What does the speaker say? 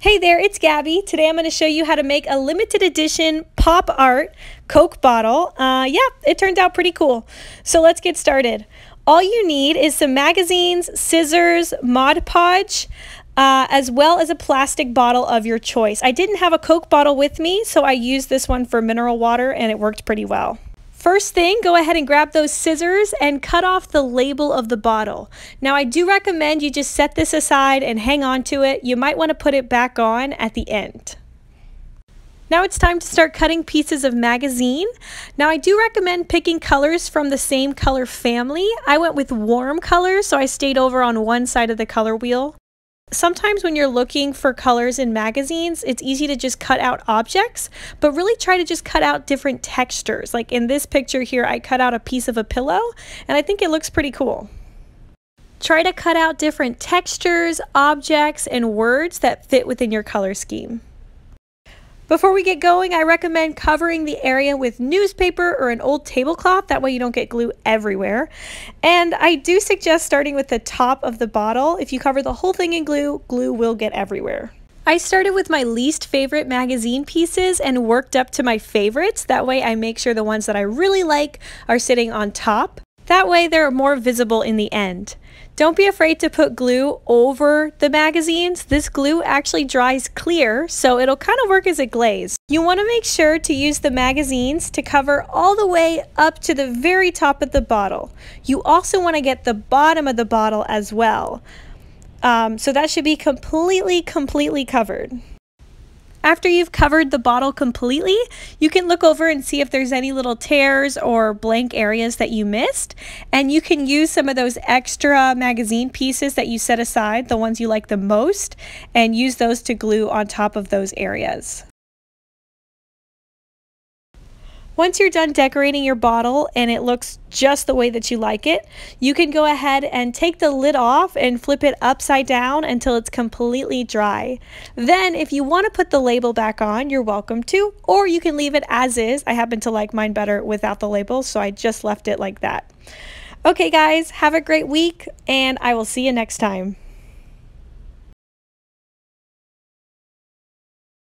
Hey there, it's Gabby. Today I'm going to show you how to make a limited edition pop art Coke bottle. Uh, yeah, it turned out pretty cool. So let's get started. All you need is some magazines, scissors, Mod Podge, uh, as well as a plastic bottle of your choice. I didn't have a Coke bottle with me, so I used this one for mineral water and it worked pretty well. First thing, go ahead and grab those scissors and cut off the label of the bottle. Now I do recommend you just set this aside and hang on to it. You might want to put it back on at the end. Now it's time to start cutting pieces of magazine. Now I do recommend picking colors from the same color family. I went with warm colors, so I stayed over on one side of the color wheel. Sometimes when you're looking for colors in magazines, it's easy to just cut out objects, but really try to just cut out different textures. Like in this picture here, I cut out a piece of a pillow, and I think it looks pretty cool. Try to cut out different textures, objects, and words that fit within your color scheme. Before we get going, I recommend covering the area with newspaper or an old tablecloth. That way you don't get glue everywhere. And I do suggest starting with the top of the bottle. If you cover the whole thing in glue, glue will get everywhere. I started with my least favorite magazine pieces and worked up to my favorites. That way I make sure the ones that I really like are sitting on top. That way they're more visible in the end. Don't be afraid to put glue over the magazines. This glue actually dries clear, so it'll kind of work as a glaze. You want to make sure to use the magazines to cover all the way up to the very top of the bottle. You also want to get the bottom of the bottle as well. Um, so that should be completely, completely covered. After you've covered the bottle completely, you can look over and see if there's any little tears or blank areas that you missed. And you can use some of those extra magazine pieces that you set aside, the ones you like the most, and use those to glue on top of those areas. Once you're done decorating your bottle and it looks just the way that you like it, you can go ahead and take the lid off and flip it upside down until it's completely dry. Then if you want to put the label back on, you're welcome to, or you can leave it as is. I happen to like mine better without the label, so I just left it like that. Okay guys, have a great week and I will see you next time.